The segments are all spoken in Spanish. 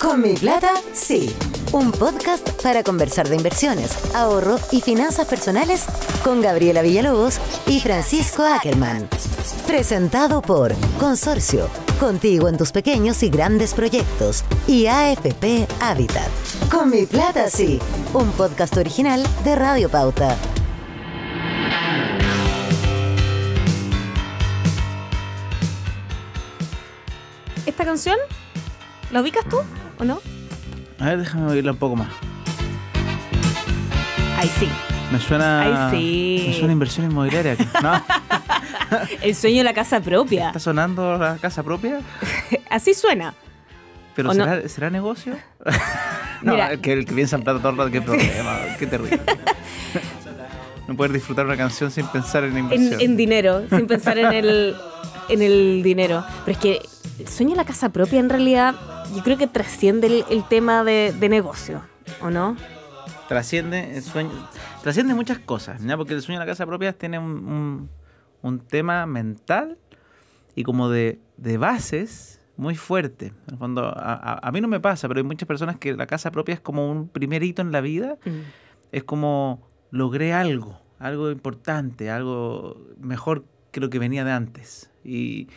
Con mi plata, sí. Un podcast para conversar de inversiones, ahorro y finanzas personales con Gabriela Villalobos y Francisco Ackerman. Presentado por Consorcio, contigo en tus pequeños y grandes proyectos y AFP Habitat. Con mi plata, sí. Un podcast original de Radio Pauta. ¿Esta canción? ¿La ubicas tú? ¿o no? A ver, déjame oírla un poco más. Ahí sí. Me suena. Ahí sí. Me suena inversión inmobiliaria. No. El sueño de la casa propia. ¿Está sonando la casa propia? Así suena. ¿Pero será, será, negocio? no, El, que, el que piensa en plata todo el qué problema, qué terrible. no poder disfrutar una canción sin pensar en inversión. En, en dinero, sin pensar en el, en el dinero. Pero es que el sueño de la casa propia en realidad yo creo que trasciende el, tema de, negocio, ¿o no? Trasciende el sueño, trasciende muchas cosas, ¿no? Porque el sueño de la casa propia tiene un, un, tema mental y como de, de, bases muy fuerte. En fondo, a, a, mí no me pasa, pero hay muchas personas que la casa propia es como un primer hito en la vida. Mm. Es como logré algo, algo importante, algo mejor que lo que venía de antes. Y,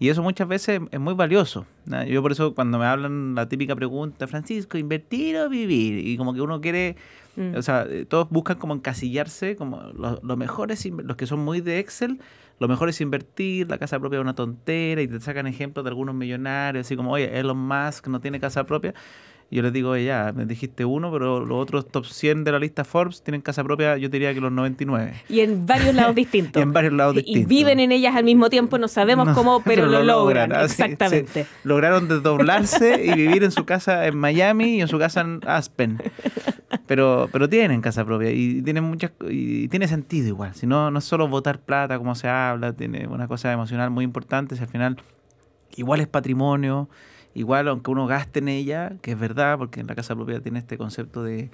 y eso muchas veces es muy valioso. Yo por eso cuando me hablan la típica pregunta, Francisco, ¿invertir o vivir? Y como que uno quiere, mm. o sea, todos buscan como encasillarse, como los, los mejores, los que son muy de Excel, lo mejor es invertir, la casa propia es una tontera y te sacan ejemplos de algunos millonarios, así como, oye, Elon Musk no tiene casa propia yo les digo, ya, me dijiste uno, pero los otros top 100 de la lista Forbes tienen casa propia, yo diría que los 99. Y en varios lados distintos. y en varios lados distintos. Y viven en ellas al mismo tiempo, no sabemos cómo, pero, lo, logran. Ah, exactamente. lograron desdoblarse y vivir en su casa en Miami y en su casa en Aspen. Pero, pero tienen casa propia y tienen muchas y tiene sentido igual. Si no, no es solo votar plata, como se habla, tiene una cosa emocional muy importante. Si al final igual es patrimonio, igual aunque uno gaste en ella, que es verdad, porque en la casa propia tiene este concepto de,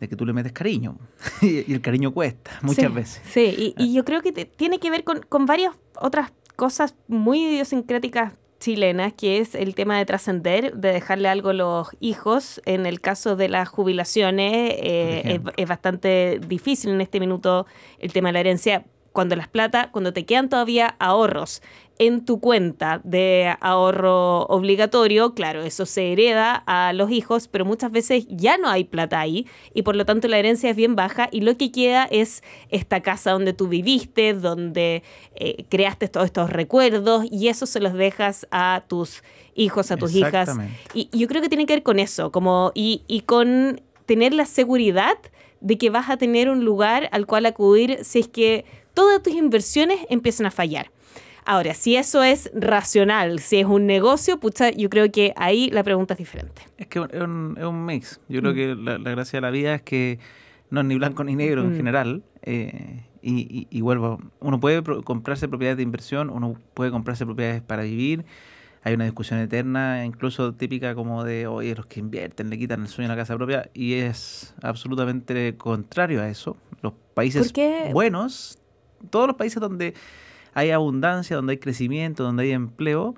que tú le metes cariño y el cariño cuesta muchas veces. Sí, y, ah. yo creo que tiene que ver con, varias otras cosas muy idiosincráticas chilenas, que es el tema de trascender, de dejarle algo a los hijos. En el caso de las jubilaciones eh, es, bastante difícil en este minuto el tema de la herencia. Cuando las plata, cuando te quedan todavía ahorros en tu cuenta de ahorro obligatorio. Claro, eso se hereda a los hijos, pero muchas veces ya no hay plata ahí y por lo tanto la herencia es bien baja y lo que queda es esta casa donde tú viviste, donde eh, creaste todos estos recuerdos y eso se los dejas a tus hijos, a tus hijas. Y, yo creo que tiene que ver con eso, como y, y con tener la seguridad de que vas a tener un lugar al cual acudir si es que todas tus inversiones empiezan a fallar. Ahora, si eso es racional, si es un negocio, pucha, yo creo que ahí la pregunta es diferente. Es que es un, mix. Yo creo mm. que la, gracia de la vida es que no es ni blanco ni negro en mm. general. Eh, y, vuelvo, uno puede comprarse propiedades de inversión, uno puede comprarse propiedades para vivir. Hay una discusión eterna, incluso típica como de, oye, los que invierten le quitan el sueño a la casa propia. Y es absolutamente contrario a eso. Los países buenos, todos los países donde hay abundancia, donde hay crecimiento, donde hay empleo,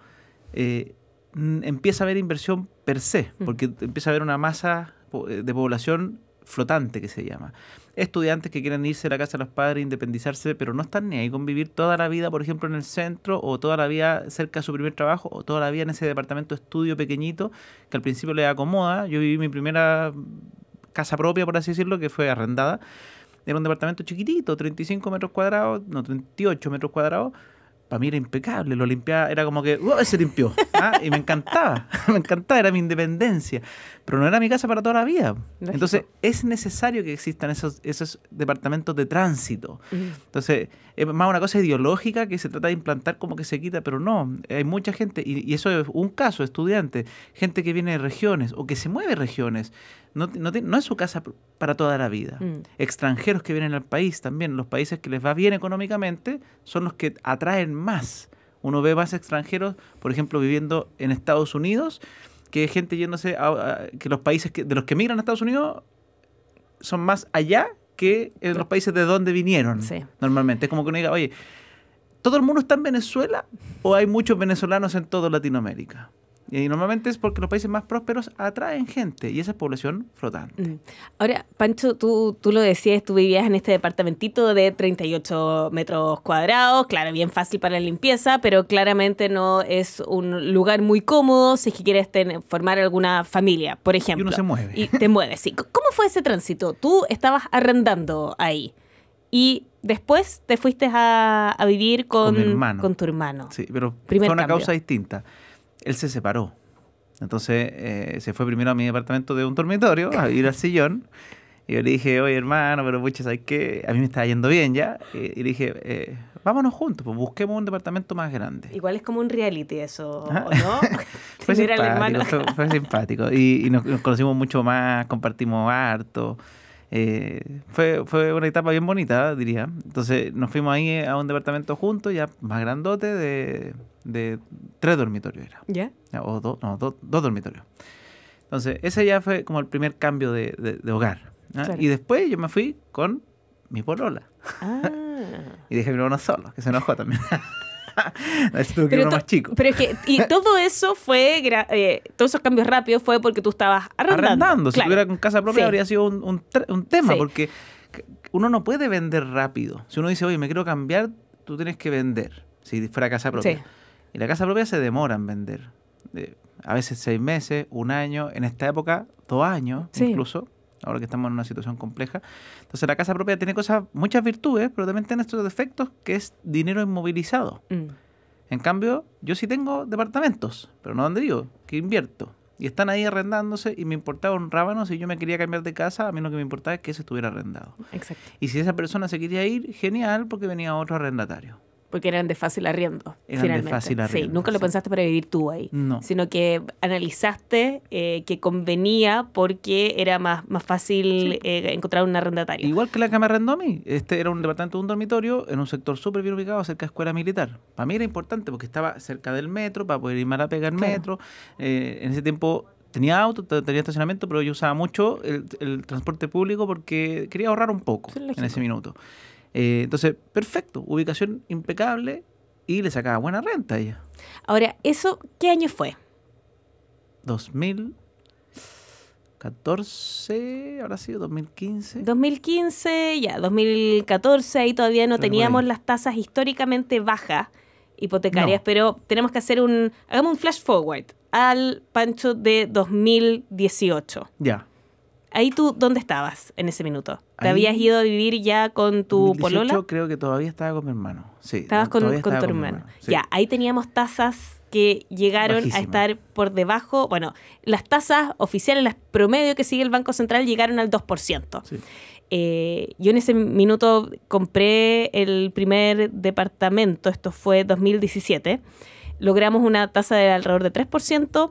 eh, empieza a haber inversión per se, mm. porque empieza a haber una masa eh, de población flotante que se llama. Estudiantes que quieren irse a la casa de los padres, independizarse, pero no están ni ahí con vivir toda la vida, por ejemplo, en el centro o toda la vida cerca de su primer trabajo o toda la vida en ese departamento de estudio pequeñito que al principio le acomoda. Yo viví mi primera mm, casa propia, por así decirlo, que fue arrendada era un departamento chiquitito, 35 metros cuadrados, no, 38 metros cuadrados. Para mí era impecable, lo limpiaba, era como que wow, se limpió. ¿ah? Y me encantaba, me encantaba, era mi independencia. Pero no era mi casa para toda la vida. Entonces es necesario que existan esos, esos departamentos de tránsito. Entonces es más una cosa ideológica que se trata de implantar como que se quita, pero no. Hay mucha gente, y, y eso es un caso, estudiantes, gente que viene de regiones o que se mueve regiones no, es su casa para toda la vida. Mm. Extranjeros que vienen al país también, los países que les va bien económicamente son los que atraen más. Uno ve más extranjeros, por ejemplo, viviendo en Estados Unidos, que gente yéndose a, que los países de los que migran a Estados Unidos son más allá que en los países de donde vinieron normalmente. Es como que uno diga, oye, ¿todo el mundo está en Venezuela o hay muchos venezolanos en toda Latinoamérica? Y normalmente es porque los países más prósperos atraen gente y esa población flotante. Mm. Ahora, Pancho, tú, tú lo decías, tú vivías en este departamentito de 38 metros cuadrados, claro, bien fácil para la limpieza, pero claramente no es un lugar muy cómodo si es que quieres formar alguna familia, por ejemplo. Y uno se mueve. Y te mueves, sí. ¿Cómo fue ese tránsito? Tú estabas arrendando ahí y después te fuiste a, vivir con, con, tu hermano. Sí, pero fue una causa distinta él se separó. Entonces eh, se fue primero a mi departamento de un dormitorio a ir al sillón. Y yo le dije, oye hermano, pero pucha, ¿sabes qué? A mí me está yendo bien ya. Y, le dije, eh, vámonos juntos, pues busquemos un departamento más grande. Igual es como un reality eso, ah, ¿no? fue, simpático, fue, simpático. Y, nos, conocimos mucho más, compartimos harto. Eh, fue, fue una etapa bien bonita, diría. Entonces nos fuimos ahí a un departamento juntos, ya más grandote, de, de tres dormitorios era. ¿Ya? O dos, no, dos dormitorios. Entonces ese ya fue como el primer cambio de, de, hogar. Y después yo me fui con mi polola. Ah. y dejé mi hermano solo, que se enojó también. más chico. es que, y todo eso fue, eh, todos esos cambios rápidos fue porque tú estabas arrendando. si tuviera con casa propia habría sido un, tema, porque uno no puede vender rápido. Si uno dice, oye, me quiero cambiar, tú tienes que vender, si fuera casa propia. Y la casa propia se demora en vender. Eh, a veces seis meses, un año, en esta época dos años incluso ahora que estamos en una situación compleja. Entonces la casa propia tiene cosas, muchas virtudes, pero también tiene estos defectos que es dinero inmovilizado. Mm. En cambio, yo sí tengo departamentos, pero no donde digo, que invierto. Y están ahí arrendándose y me importaba un rábano si yo me quería cambiar de casa, a mí lo que me importaba es que ese estuviera arrendado. Exacto. Y si esa persona se quería ir, genial, porque venía otro arrendatario. Porque eran de fácil arriendo. finalmente. fácil Sí, nunca lo pensaste para vivir tú ahí. Sino que analizaste eh, que convenía porque era más, más fácil eh, encontrar un arrendatario. Igual que la que me a mí. Este era un departamento de un dormitorio en un sector súper bien ubicado cerca de escuela militar. Para mí era importante porque estaba cerca del metro, para poder ir más a pegar metro. Eh, en ese tiempo tenía auto, tenía estacionamiento, pero yo usaba mucho el transporte público porque quería ahorrar un poco en ese minuto. Eh, entonces, perfecto, ubicación impecable y le sacaba buena renta a ella. Ahora, ¿eso qué año fue? 2014, ahora sí, 2015. 2015, ya, 2014, ahí todavía no teníamos las tasas históricamente bajas hipotecarias, pero tenemos que hacer un, hagamos un flash forward al Pancho de 2018. Ya. Ahí tú, ¿dónde estabas en ese minuto? ¿Te habías ido a vivir ya con tu 18, polola? creo que todavía estaba con mi hermano. Estabas con, tu hermano. Ya, ahí teníamos tasas que llegaron a estar por debajo, bueno, las tasas oficiales, las promedio que sigue el Banco Central llegaron al 2%. Eh, yo en ese minuto compré el primer departamento, esto fue 2017, logramos una tasa de alrededor de 3%,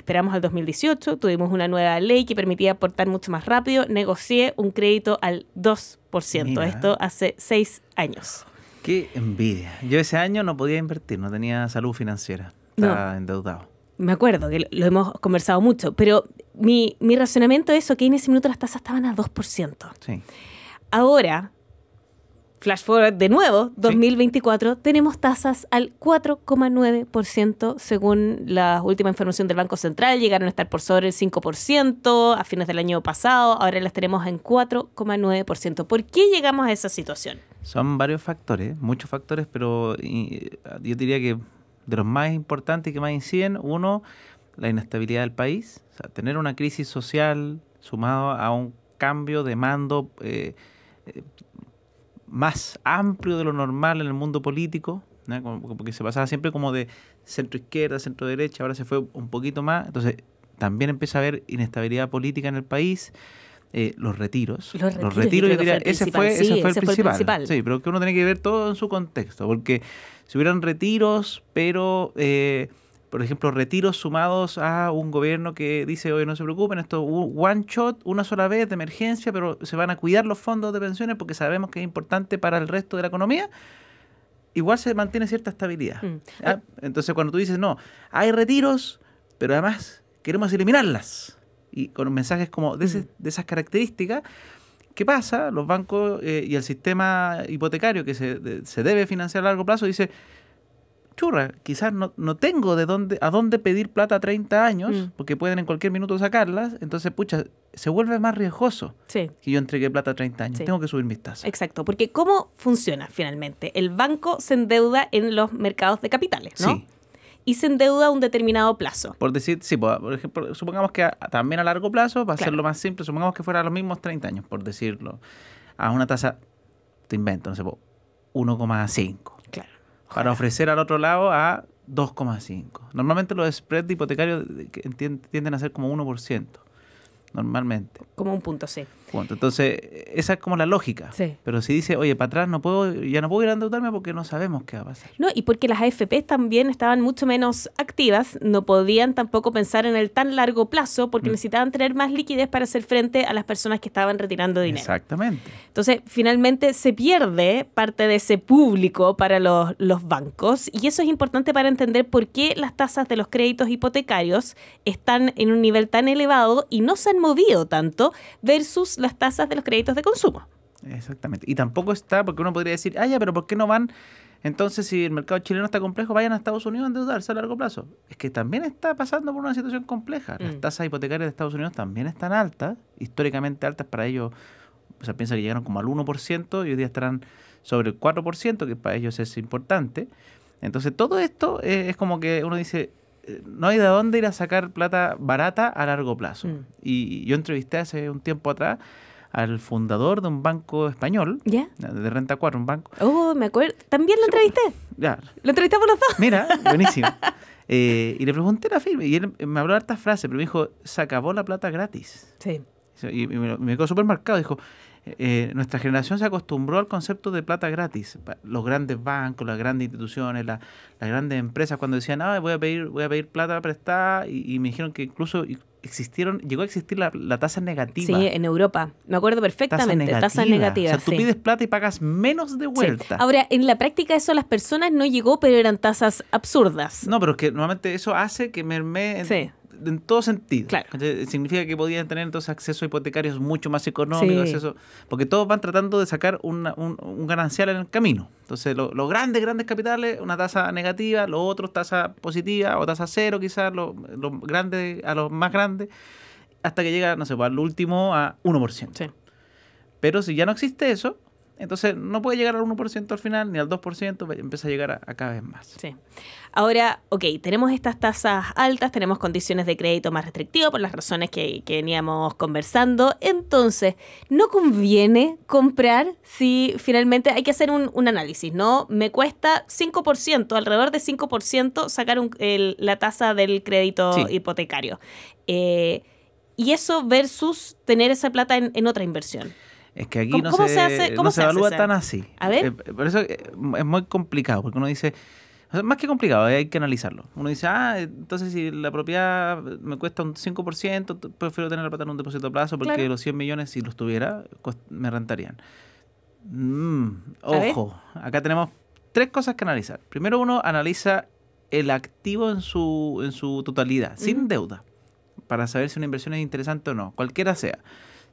Esperamos al 2018, tuvimos una nueva ley que permitía aportar mucho más rápido, negocié un crédito al 2%, esto hace seis años. Qué envidia. Yo ese año no podía invertir, no tenía salud financiera, estaba endeudado. Me acuerdo que lo hemos conversado mucho, pero mi, mi razonamiento es que en ese minuto las tasas estaban al 2%. Sí. Ahora, Flash forward de nuevo, 2024, tenemos tasas al 4,9% según la última información del Banco Central. Llegaron a estar por sobre el 5% a fines del año pasado. Ahora las tenemos en 4,9%. ¿Por qué llegamos a esa situación? Son varios factores, muchos factores, pero yo diría que de los más importantes que más inciden, uno, la inestabilidad del país. O sea, tener una crisis social sumado a un cambio de mando. Eh, eh, más amplio de lo normal en el mundo político, porque se pasaba siempre como de centro izquierda, centro derecha, ahora se fue un poquito más, entonces también empieza a haber inestabilidad política en el país. Eh, los retiros. Los retiros, yo, ese fue, ese fue, el, principal. Sí, pero que uno tiene que ver todo en su contexto, porque si hubieran retiros, pero eh, por ejemplo, retiros sumados a un gobierno que dice, hoy no se preocupen, esto one shot, una sola vez de emergencia, pero se van a cuidar los fondos de pensiones porque sabemos que es importante para el resto de la economía, igual se mantiene cierta estabilidad. Mm. Ah. Entonces, cuando tú dices, no, hay retiros, pero además queremos eliminarlas, y con mensajes como de, mm. esas características, ¿Qué pasa? Los bancos eh, y el sistema hipotecario que se, se debe financiar a largo plazo dice, quizás no, no tengo de dónde, a dónde pedir plata a 30 años, mm. porque pueden en cualquier minuto sacarlas, entonces, pucha, se vuelve más riesgoso que yo entregue plata a 30 años. Tengo que subir mis tasas. Exacto, porque ¿cómo funciona finalmente? El banco se endeuda en los mercados de capitales, ¿no? Y se endeuda a un determinado plazo. Por decir, sí, pues, por ejemplo, supongamos que también a largo plazo, para ser hacerlo más simple, supongamos que fuera a los mismos 30 años, por decirlo, a una tasa, te invento, no sé, 1,5 para ofrecer al otro lado a 2,5. Normalmente los spreads hipotecarios tienden a ser como 1%, normalmente. Como un punto, C. Entonces, esa es como la lógica. Pero si dice, oye, para atrás no puedo, ya no puedo ir a endeudarme porque no sabemos qué va a pasar. No, y porque las AFP también estaban mucho menos activas, no podían tampoco pensar en el tan largo plazo porque mm. necesitaban tener más liquidez para hacer frente a las personas que estaban retirando dinero. Exactamente. Entonces, finalmente se pierde parte de ese público para los bancos y eso es importante para entender por qué las tasas de los créditos hipotecarios están en un nivel tan elevado y no se han movido tanto versus las tasas de los créditos de consumo. Exactamente. Y tampoco está, porque uno podría decir, ah, ya, pero ¿por qué no van? Entonces, si el mercado chileno está complejo, vayan a Estados Unidos a endeudarse a largo plazo. Es que también está pasando por una situación compleja. Las mm. tasas hipotecarias de Estados Unidos también están altas, históricamente altas para ellos. O sea, piensa que llegaron como al 1% y hoy día estarán sobre el 4%, que para ellos es importante. Entonces, todo esto eh, es como que uno dice, no hay de dónde ir a sacar plata barata a largo plazo. Mm. Y yo entrevisté hace un tiempo atrás al fundador de un banco español, ¿Ya? de Renta 4, un banco. Oh, me acuerdo. También lo entrevisté. Ya. Lo entrevistamos los dos. Mira, buenísimo. Eh, y le pregunté la firma y él me habló de hartas frases, pero me dijo, se acabó la plata gratis. Sí. Y me, me quedó súper marcado. Dijo, eh, nuestra generación se acostumbró al concepto de plata gratis. Los grandes bancos, las grandes instituciones, las grandes empresas, cuando decían, ah, voy a pedir, voy a pedir plata prestada, y, y me dijeron que incluso existieron, llegó a existir la, tasa negativa. Sí, en Europa. Me acuerdo perfectamente. Tasa negativa. o sea, tú pides plata y pagas menos de vuelta. Ahora, en la práctica eso a las personas no llegó, pero eran tasas absurdas. No, pero es que normalmente eso hace que merme... Sí en todo sentido. Claro. Significa que podían tener entonces acceso a hipotecarios mucho más económicos, porque todos van tratando de sacar un, un, ganancial en el camino. Entonces, los grandes, grandes capitales, una tasa negativa, los otros tasa positiva o tasa cero quizás, los grandes a los más grandes, hasta que llega, no sé, pues, al último a 1%. Sí. Pero si ya no existe eso, entonces no puede llegar al 1% al final, ni al 2%, empieza a llegar a, cada vez más. Sí. Ahora, ok, tenemos estas tasas altas, tenemos condiciones de crédito más restrictivas por las razones que, veníamos conversando. Entonces, ¿no conviene comprar si finalmente hay que hacer un, análisis, ¿no? Me cuesta 5%, alrededor de 5% sacar el, la tasa del crédito hipotecario. Eh, y eso versus tener esa plata en otra inversión. Es que aquí no, se, evalúa tan así. Eh, por eso eh, es muy complicado, porque uno dice, más que complicado, eh, hay que analizarlo. Uno dice, ah, entonces si la propiedad me cuesta un 5%, prefiero tener la plata en un depósito a plazo porque los 100 millones, si los tuviera, me rentarían. Mm, ojo, acá tenemos tres cosas que analizar. Primero uno analiza el activo en su, en su totalidad, sin deuda, para saber si una inversión es interesante o no, cualquiera sea.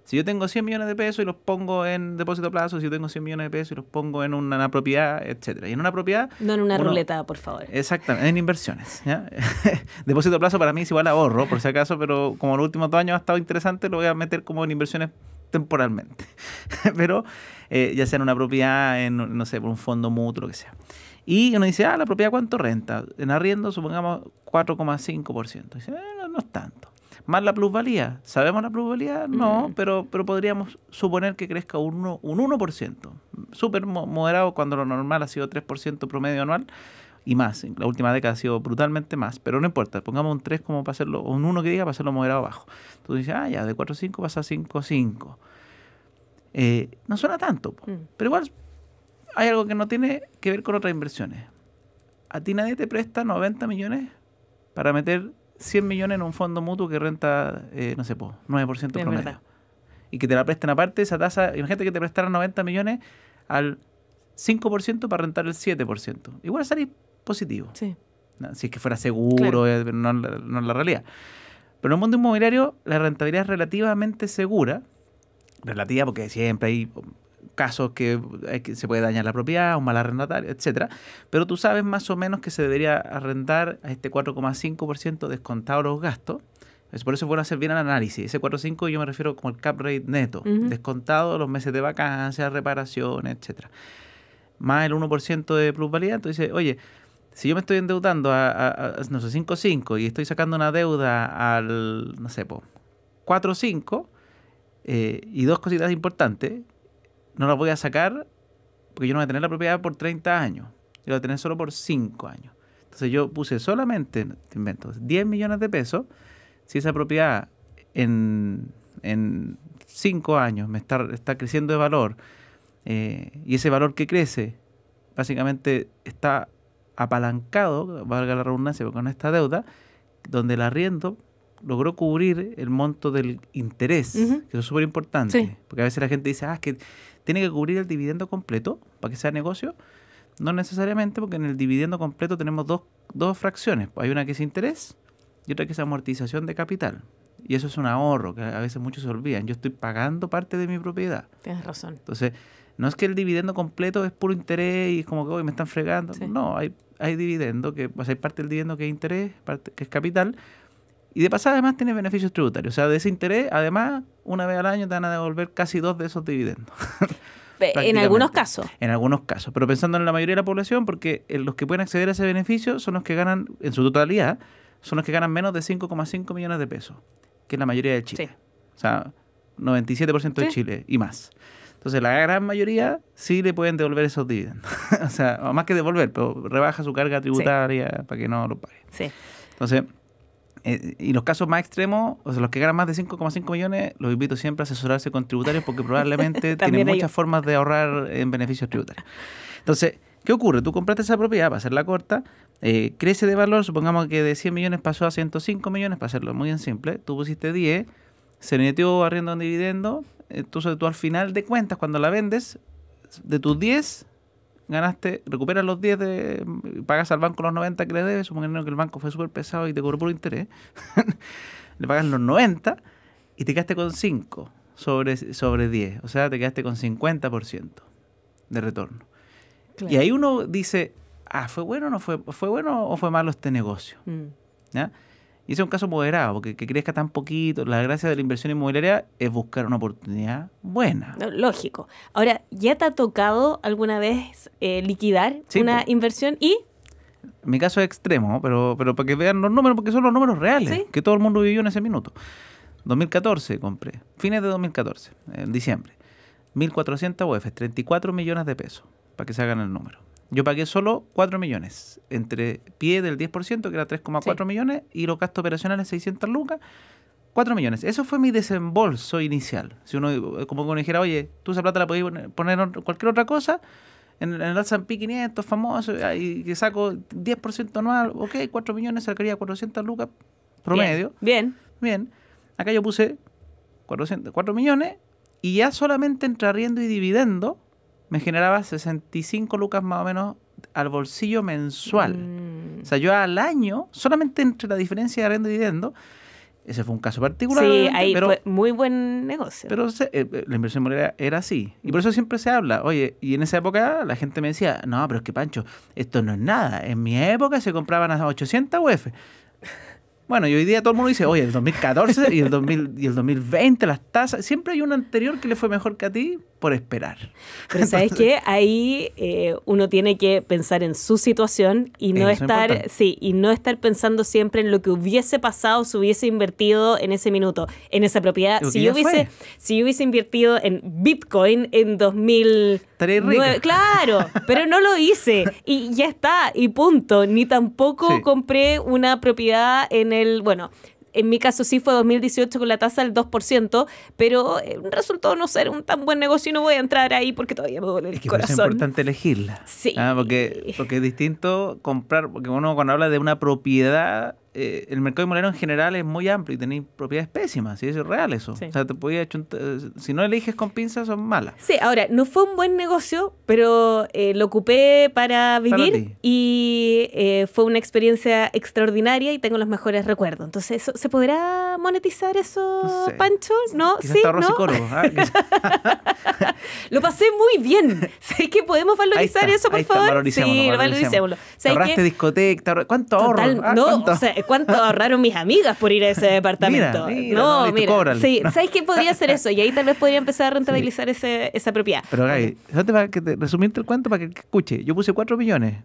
Si yo tengo 100 millones de pesos y los pongo en depósito a plazo, si yo tengo 100 millones de pesos y los pongo en una, propiedad, etcétera. Y en una propiedad... No en una ruleta, por favor. Exactamente, en inversiones. depósito a plazo para mí es igual a ahorro, por si acaso, pero como los últimos dos años ha estado interesante, lo voy a meter como en inversiones temporalmente. pero eh, ya sea en una propiedad, en, no sé, por un fondo mutuo, lo que sea. Y uno dice, ah, la propiedad cuánto renta. En arriendo, supongamos 4,5%. Dice, eh, no, no es tanto. Más la plusvalía. ¿Sabemos la plusvalía? No, mm. pero, pero podríamos suponer que crezca un, un 1%. Súper moderado cuando lo normal ha sido 3% promedio anual y más. En la última década ha sido brutalmente más, pero no importa, pongamos un 3 como para hacerlo, un 1 que diga para hacerlo moderado bajo. Entonces dices, ah, ya, de 4 5 pasa a 5 5. Eh, no suena tanto, mm. pero igual hay algo que no tiene que ver con otras inversiones. A ti nadie te presta 90 millones para meter 100 millones en un fondo mutuo que renta, eh, no sé, po, 9% promedio. Y que te la presten aparte, esa tasa, imagínate que te prestaran 90 millones al 5% para rentar el 7%. Igual salís positivo. Sí. si es que fuera seguro, eh, no, no es la realidad. Pero en el mundo inmobiliario la rentabilidad es relativamente segura, relativa porque siempre hay casos eh, que, se puede dañar la propiedad, un mal arrendatario, etcétera. Pero tú sabes más o menos que se debería arrendar a este 4,5% descontado los gastos. Es por eso es bueno hacer bien el análisis. Ese 4,5 yo me refiero como el cap rate neto, descontado los meses de vacancia, reparaciones, etcétera. Más el 1% de plusvalía, entonces, oye, si yo me estoy endeudando a, no sé, 5,5 y estoy sacando una deuda al, no sé, 4,5 eh, y dos cositas importantes, no la voy a sacar porque yo no voy a tener la propiedad por 30 años. Yo la voy a tener solo por 5 años. Entonces yo puse solamente, invento, 10 millones de pesos. Si esa propiedad en, en 5 años me está, creciendo de valor eh, y ese valor que crece básicamente está apalancado, valga la redundancia, con esta deuda, donde el arriendo logró cubrir el monto del interés, que es súper importante. Porque a veces la gente dice, ah, es que ¿Tiene que cubrir el dividendo completo para que sea negocio? No necesariamente, porque en el dividendo completo tenemos dos, dos fracciones. Hay una que es interés y otra que es amortización de capital. Y eso es un ahorro, que a veces muchos se olvidan. Yo estoy pagando parte de mi propiedad. Tienes razón. Entonces, no es que el dividendo completo es puro interés y es como que hoy me están fregando. No, hay, hay dividendo, que, o hay parte del dividendo que es interés, parte, que es capital, y de pasada además tiene beneficios tributarios. O sea, de ese interés, además, una vez al año te van a devolver casi dos de esos dividendos. en algunos casos. En algunos casos. Pero pensando en la mayoría de la población, porque los que pueden acceder a ese beneficio son los que ganan, en su totalidad, son los que ganan menos de 5,5 millones de pesos, que es la mayoría de Chile. O sea, 97% de Chile y más. Entonces, la gran mayoría sí le pueden devolver esos dividendos. o sea, más que devolver, pero rebaja su carga tributaria para que no lo pague. Sí. Entonces, eh, y los casos más extremos, o sea, los que ganan más de 5,5 millones, los invito siempre a asesorarse con tributarios porque probablemente tienen muchas formas de ahorrar en beneficios tributarios. Entonces, ¿qué ocurre? Tú compraste esa propiedad para hacerla corta, eh, crece de valor, supongamos que de 100 millones pasó a 105 millones, para hacerlo muy en simple, tú pusiste 10, se metió arriendo en dividendo, entonces tú al final de cuentas, cuando la vendes, de tus 10, ganaste, recuperas los 10, de, pagas al banco los 90 que le debes, suponiendo que el banco fue súper pesado y te cobró por interés, le pagas los 90 y te quedaste con 5 sobre, sobre 10, o sea, te quedaste con 50% de retorno. Y ahí uno dice, ah, ¿fue bueno, o no fue, fue bueno o fue malo este negocio? Mm. ¿Ya? Y ese es un caso moderado, porque que crezca tan poquito. La gracia de la inversión inmobiliaria es buscar una oportunidad buena. lógico. Ahora, ¿ya te ha tocado alguna vez eh, liquidar una inversión y...? Mi caso es extremo, pero, pero para que vean los números, porque son los números reales, que todo el mundo vivió en ese minuto. 2014 compré, fines de 2014, en diciembre. 1.400 UF, 34 millones de pesos, para que se hagan el número. Yo pagué solo 4 millones, entre pie del 10%, que era 3,4 millones, y los gastos operacionales 600 lucas, 4 millones. Eso fue mi desembolso inicial. Si uno, eh, como que uno dijera, oye, tú esa plata la podés poner en cualquier otra cosa, en, en el S&P 500 famoso, y que saco 10% anual, ok, 4 millones, sacaría 400 lucas promedio. Bien, bien. Acá yo puse 400, 4 millones, y ya solamente entre arriendo y dividendo, me generaba 65 lucas más o menos al bolsillo mensual. Mm. O sea, yo al año, solamente entre la diferencia de arriendo y dividendo, ese fue un caso particular. Sí, ahí pero, fue muy buen negocio. Pero eh, eh, la inversión inmobiliaria era así. Y por eso siempre se habla. Oye, y en esa época la gente me decía, no, pero es que Pancho, esto no es nada. En mi época se compraban a 800 UF. Bueno, y hoy día todo el mundo dice, oye, el 2014 y el, 2000, y el 2020, las tasas, siempre hay un anterior que le fue mejor que a ti por esperar. Pero sabes qué? ahí eh, uno tiene que pensar en su situación y no estar, sí, y no estar pensando siempre en lo que hubiese pasado si hubiese invertido en ese minuto, en esa propiedad. Si yo hubiese, si hubiese invertido en Bitcoin en 2009, claro, pero no lo hice y ya está y punto. Ni tampoco compré una propiedad en el bueno, en mi caso sí fue 2018 con la tasa del 2%, pero eh, resultó no ser un tan buen negocio y no voy a entrar ahí porque todavía me duele el es corazón. Es importante elegirla. Sí. ¿ah? porque, porque es distinto comprar, porque uno cuando habla de una propiedad eh, el mercado de inmobiliario en general es muy amplio y tenéis propiedades pésimas, y es real eso. Eh, si no eliges con pinzas son malas. Sí, ahora, no fue un buen negocio, pero eh, lo ocupé para vivir y fue una experiencia extraordinaria y tengo los mejores recuerdos. Entonces, ¿se podrá monetizar eso, no Pancho? No, sí, ¿no? Ah, lo pasé muy bien. sabéis que podemos valorizar eso, por favor? sí, valoricémoslo. discoteca, ¿cuánto ahorro? Ah, cuánto ahorraron mis amigas por ir a ese departamento. no, mira. Sí, ¿sabes qué podría ser eso? Y ahí tal vez podría empezar a rentabilizar esa propiedad. Pero, Gaby, resumirte el cuento para que, escuche. Yo puse 4 millones.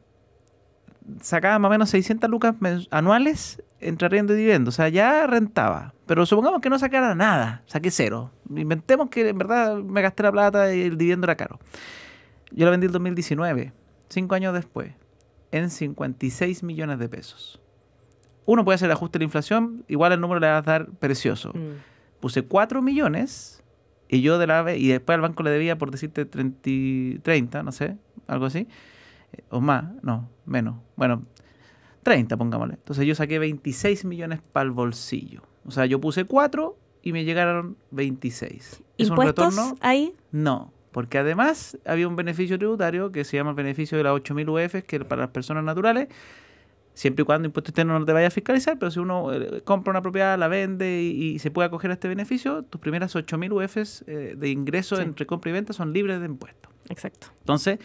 Sacaba más o menos 600 lucas anuales entre arriendo y dividendo. O sea, ya rentaba. Pero supongamos que no sacara nada, saqué cero. Inventemos que en verdad me gasté la plata y el dividendo era caro. Yo la vendí en 2019, cinco años después, en 56 millones de pesos uno puede hacer el ajuste de la inflación, igual el número le va a dar precioso. Mm. Puse 4 millones y yo de la y después al banco le debía, por decirte, 30, no sé, algo así, eh, o más, no, menos. Bueno, 30, pongámosle. Entonces yo saqué 26 millones para el bolsillo. O sea, yo puse 4 y me llegaron 26. ¿Es un retorno? ahí? No, porque además había un beneficio tributario que se llama el beneficio de las 8.000 UF, que para las personas naturales Siempre y cuando impuesto externo no te vaya a fiscalizar, pero si uno eh, compra una propiedad, la vende y, se puede acoger a este beneficio, tus primeras 8.000 UFs eh, de ingreso entre compra y venta son libres de impuestos. Exacto. Entonces,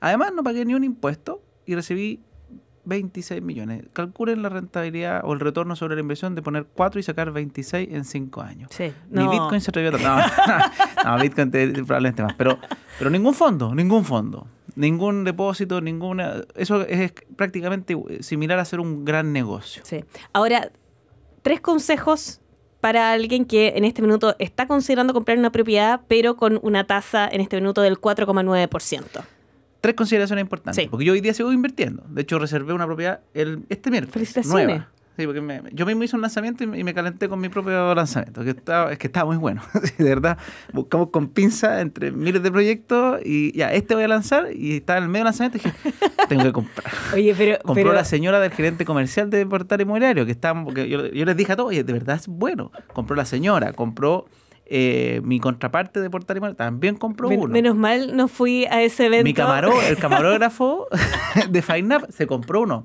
además no pagué ni un impuesto y recibí 26 millones. Calculen la rentabilidad o el retorno sobre la inversión de poner 4 y sacar 26 en 5 años. Sí. Ni Bitcoin se atrevió a no, no, Bitcoin te, probablemente más. Pero, pero ningún fondo, ningún fondo. Ningún depósito, ninguna... Eso es, prácticamente similar a hacer un gran negocio. Sí. Ahora, tres consejos para alguien que en este minuto está considerando comprar una propiedad, pero con una tasa en este minuto del 4,9%. Tres consideraciones importantes, sí. porque yo hoy día sigo invirtiendo. De hecho, reservé una propiedad el, este miércoles. Nueva. Sí, porque me, yo mismo hice un lanzamiento y, me, calenté con mi propio lanzamiento, que estaba, es que estaba muy bueno. de verdad, buscamos con pinza entre miles de proyectos y ya, este voy a lanzar y estaba en el medio del lanzamiento y dije, tengo que comprar. Oye, pero... Compró la señora del gerente comercial de Portal Inmobiliario, que, estaba, yo, les dije a todos, oye, de verdad es bueno. Compró la señora, compró... Eh, mi contraparte de Portal Inmobiliario también compró uno. Menos mal no fui a ese evento. Mi el camarógrafo de FineUp se compró uno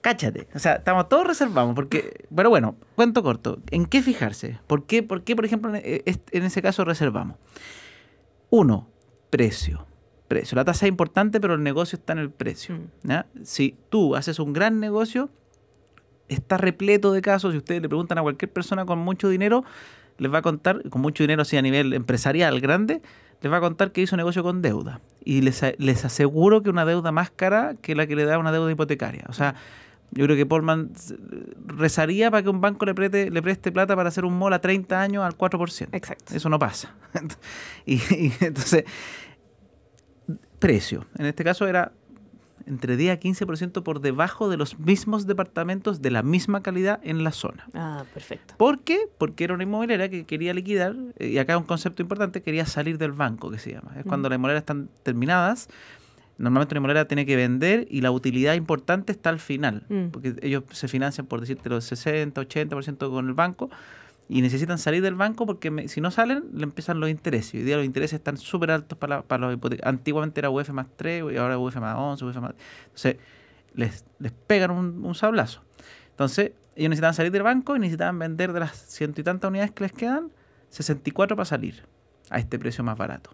cáchate. O sea, estamos todos reservamos Porque, pero bueno, cuento corto. ¿En qué fijarse? ¿Por qué, por, ejemplo, eh, en ese caso reservamos? Uno, precio. Precio. La tasa es importante, pero el negocio está en el precio. Mm. Si tú haces un gran negocio, está repleto de casos. Si ustedes le preguntan a cualquier persona con mucho dinero, les va a contar, con mucho dinero así a nivel empresarial grande, les va a contar que hizo negocio con deuda. Y les, les aseguro que una deuda más cara que la que le da una deuda hipotecaria. O sea, yo creo que Polman rezaría para que un banco le, preste le preste plata para hacer un mall a 30 años al 4%. Exacto. Eso no pasa. y, entonces, precio. En este caso era entre 10 a 15% por debajo de los mismos departamentos de la misma calidad en la zona. Ah, perfecto. ¿Por qué? Porque era una inmobiliaria que quería liquidar, eh, y acá un concepto importante, quería salir del banco, que se llama. Es cuando las inmobiliarias están terminadas, normalmente una inmobiliaria tiene que vender y la utilidad importante está al final, mm. porque ellos se financian, por decirte, los 60, 80% con el banco y necesitan salir del banco porque si no salen, le empiezan los intereses. Hoy día los intereses están súper altos para, para los hipotecas. Antiguamente era UF más 3 y ahora UF más 11, UF más... Entonces, les, les pegan un, sablazo. Entonces, ellos necesitaban salir del banco y necesitaban vender de las ciento y tantas unidades que les quedan, 64 para salir a este precio más barato.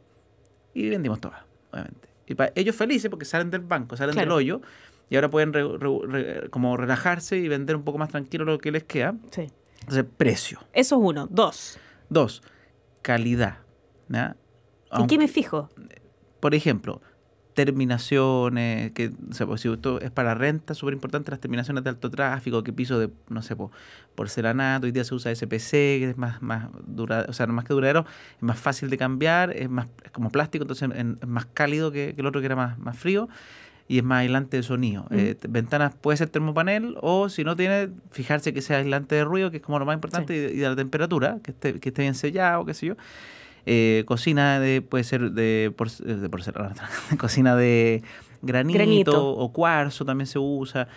Y vendimos todas, obviamente. Y para ellos felices porque salen del banco, salen del hoyo y ahora pueden como relajarse y vender un poco más tranquilo lo que les queda. Sí. Entonces, precio. Eso es uno. Dos. Dos, calidad. ¿no? ¿En qué me fijo? Por ejemplo, terminaciones, que pues, si esto es para renta, súper importante las terminaciones de alto tráfico, que piso de, no sé, por porcelanato, hoy día se usa SPC, que es más, más o sea, más que duradero, es más fácil de cambiar, es más como plástico, entonces es más cálido que, el otro que era más, más frío y es más aislante de sonido. Mm. Eh, ventanas puede ser termopanel o si no tiene, fijarse que sea aislante de ruido, que es como lo más importante, y, de, la temperatura, que esté, que esté bien sellado, qué sé yo. Eh, cocina de, puede ser de, por, eh, cocina de granito, o cuarzo también se usa.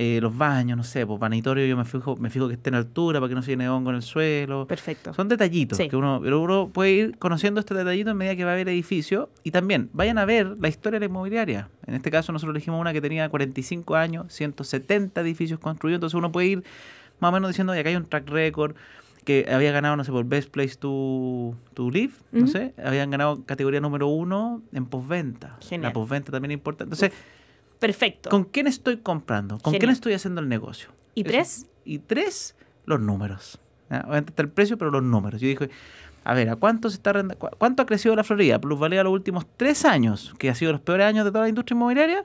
Eh, los baños, no sé, pues vanitorio yo me fijo, me fijo que esté en altura para que no se llene hongo en el suelo. Perfecto. Son detallitos que uno, pero uno puede ir conociendo este detallito en medida que va a ver el edificio y también vayan a ver la historia de la inmobiliaria. En este caso nosotros elegimos una que tenía 45 años, 170 edificios construidos, entonces uno puede ir más o menos diciendo, que acá hay un track record que había ganado, no sé, por Best Place to, to Live, no sé, habían ganado categoría número uno en postventa. La postventa también es importante. Entonces, perfecto. ¿Con quién estoy comprando? ¿Con quién estoy haciendo el negocio? ¿Y tres? Y tres, los números. Ah, obviamente está el precio, pero los números. Yo dije, a ver, ¿a cuánto se está cuánto ha crecido la Florida? Plusvalía los últimos tres años, que ha sido los peores años de toda la industria inmobiliaria,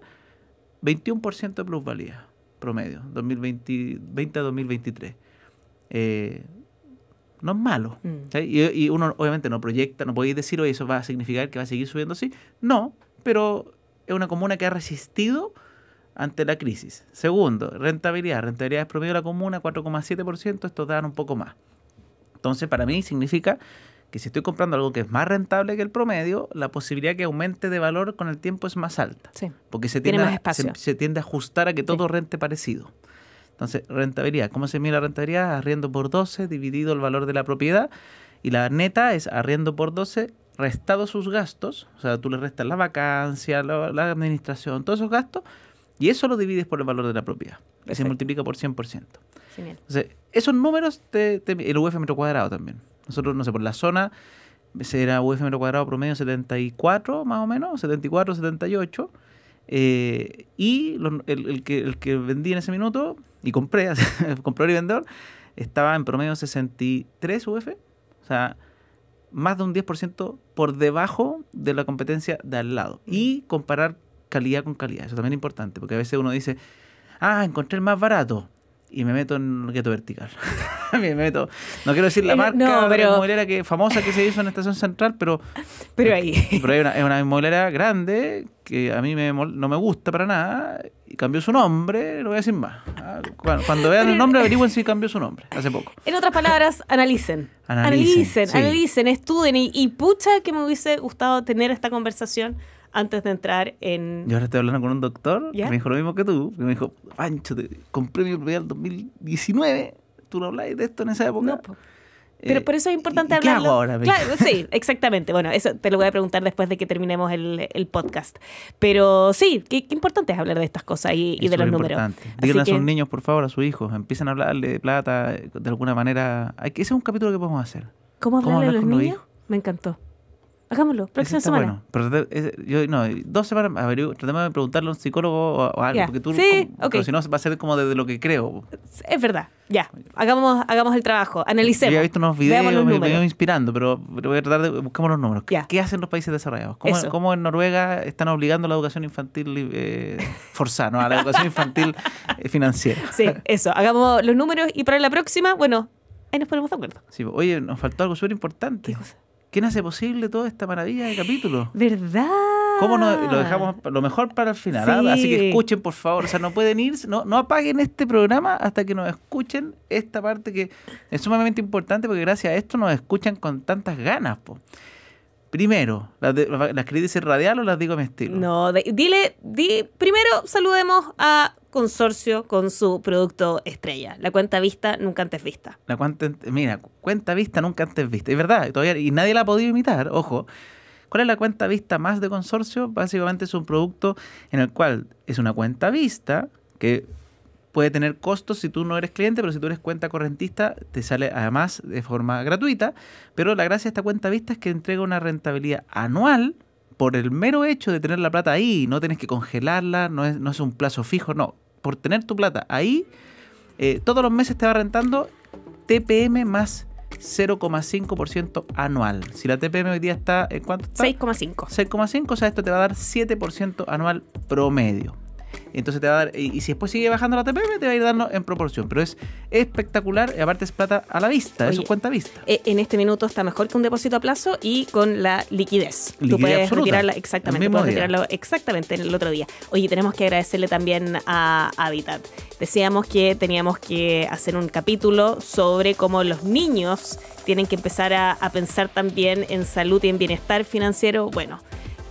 21% de plusvalía promedio, 2020, 2023. Eh, no es malo. Mm. Y, uno obviamente no proyecta, no podéis decir, oye, eso va a significar que va a seguir subiendo así. No, pero es una comuna que ha resistido ante la crisis. Segundo, rentabilidad. Rentabilidad es promedio de la comuna, 4,7%, esto dan un poco más. Entonces, para mí significa que si estoy comprando algo que es más rentable que el promedio, la posibilidad que aumente de valor con el tiempo es más alta. Sí. Porque se tiende, Tiene espacio. Se, tiende a ajustar a que todo rente parecido. Entonces, rentabilidad. ¿Cómo se mide la rentabilidad? Arriendo por 12 dividido el valor de la propiedad. Y la neta es arriendo por 12 restado sus gastos. O sea, tú le restas la vacancia, la, administración, todos esos gastos. Y eso lo divides por el valor de la propiedad. se multiplica por 100%. Entonces, esos números, te, el UF metro cuadrado también. Nosotros, no sé, por la zona será UF metro cuadrado promedio 74 más o menos, 74, 78. y eh, el, que, el que vendí en ese minuto y compré, compré y vendedor, estaba en promedio 63 UF, o sea, más de un 10% por debajo de la competencia de al lado. Mm. Y comparar calidad con calidad, eso también es importante, porque a veces uno dice, ah, encontré el más barato, y me meto en el gueto vertical. me meto. No quiero decir la eh, marca no, pero... la inmobiliaria que, famosa que se hizo en la Estación Central, pero. Pero ahí. Pero hay una, es una inmobiliaria grande que a mí me, no me gusta para nada y cambió su nombre, lo voy a decir más. Ah, cuando, vean el nombre, averigüen si cambió su nombre hace poco. En otras palabras, analicen. Analicen, analicen, estudien y, y pucha que me hubiese gustado tener esta conversación antes de entrar en... Yo ahora estoy hablando con un doctor que me dijo lo mismo que tú, me dijo, Pancho, compré mi propiedad 2019, tú no hablabas de esto en esa época. Eh, Pero por eso es importante hablar. hablarlo. ahora? Claro, sí, exactamente. Bueno, eso te lo voy a preguntar después de que terminemos el, podcast. Pero sí, qué, importante es hablar de estas cosas y, de los números. Díganle a sus niños, por favor, a sus hijos, empiecen a hablarle de plata de alguna manera. Hay que, ese es un capítulo que podemos hacer. ¿Cómo hablarle a los niños? Me encantó. Hagámoslo, próxima semana. Bueno, pero yo, no, dos semanas, tratemos de preguntarle a un psicólogo o, algo, porque tú, sí, ok. Pero si no, va a ser como desde lo que creo. Es verdad, ya, hagamos, hagamos el trabajo, analicemos. Yo he visto unos videos, me, me he inspirando, pero, voy a tratar de, buscar los números. ¿Qué hacen los países desarrollados? ¿Cómo, ¿Cómo, en Noruega están obligando a la educación infantil eh, forzada, ¿no? a la educación infantil eh, financiera? Sí, eso, hagamos los números y para la próxima, bueno, ahí nos ponemos de acuerdo. Sí, oye, nos faltó algo súper importante. ¿Qué cosa? ¿Quién hace posible toda esta maravilla de capítulos? ¿Verdad? ¿Cómo lo dejamos lo mejor para el final? ¿ah? Así que escuchen, por favor. O sea, no pueden irse, no, no apaguen este programa hasta que nos escuchen esta parte que es sumamente importante porque gracias a esto nos escuchan con tantas ganas. pues. Primero, ¿las, de, las radial o las digo a mi estilo? No, dile, di, primero saludemos a Consorcio con su producto estrella, la cuenta vista nunca antes vista. La cuenta, mira, cuenta vista nunca antes vista, es verdad, todavía, y nadie la ha podido imitar, ojo. ¿Cuál es la cuenta vista más de Consorcio? Básicamente es un producto en el cual es una cuenta vista que puede tener costos si tú no eres cliente, pero si tú eres cuenta correntista, te sale además de forma gratuita. Pero la gracia de esta cuenta vista es que entrega una rentabilidad anual por el mero hecho de tener la plata ahí. No tienes que congelarla, no es, no es un plazo fijo, no. Por tener tu plata ahí, eh, todos los meses te va rentando TPM más 0,5% anual. Si la TPM hoy día está en cuánto está? 6,5. 6,5, o sea, esto te va a dar 7% anual promedio. Entonces te va a dar, y, si después sigue bajando la TPM, te va a ir dando en proporción. Pero es espectacular, y aparte es plata a la vista, es un cuenta vista. Eh, en este minuto está mejor que un depósito a plazo y con la liquidez. Tú puedes retirarla exactamente, puedes retirarlo exactamente en el otro día. Oye, tenemos que agradecerle también a Habitat. Decíamos que teníamos que hacer un capítulo sobre cómo los niños tienen que empezar a, a pensar también en salud y en bienestar financiero. Bueno,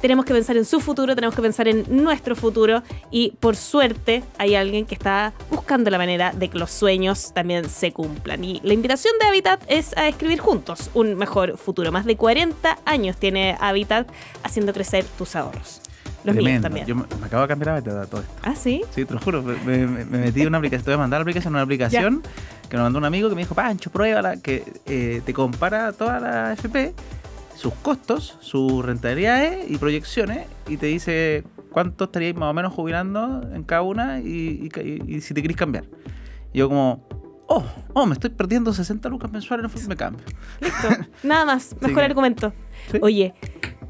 tenemos que pensar en su futuro, tenemos que pensar en nuestro futuro y por suerte hay alguien que está buscando la manera de que los sueños también se cumplan. Y la invitación de Habitat es a escribir juntos un mejor futuro. Más de 40 años tiene Habitat haciendo crecer tus ahorros. Los también. Yo me, acabo de cambiar a Habitat todo esto. ¿Ah, sí? Sí, te lo juro. Me, metí en una aplicación, te voy a mandar la aplicación, una aplicación que me mandó un amigo que me dijo, Pancho, pruébala, que eh, te compara toda la FP sus costos, sus rentabilidades y proyecciones y te dice cuánto estaríais más o menos jubilando en cada una y, si te queréis cambiar. Y yo como, oh, oh, me estoy perdiendo 60 lucas mensuales, no me cambio. Listo, nada más, mejor el argumento. Oye,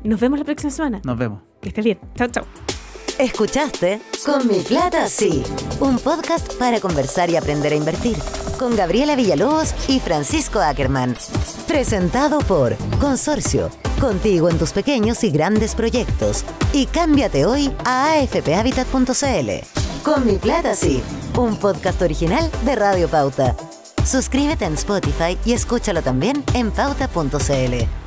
nos vemos la próxima semana. Nos vemos. Que estés bien. Chao, chao. Escuchaste Con mi plata sí, un podcast para conversar y aprender a invertir con Gabriela Villalobos y Francisco Ackerman. Presentado por Consorcio, contigo en tus pequeños y grandes proyectos. Y cámbiate hoy a afphabitat.cl. Con mi plata sí, un podcast original de Radio Pauta. Suscríbete en Spotify y escúchalo también en pauta.cl.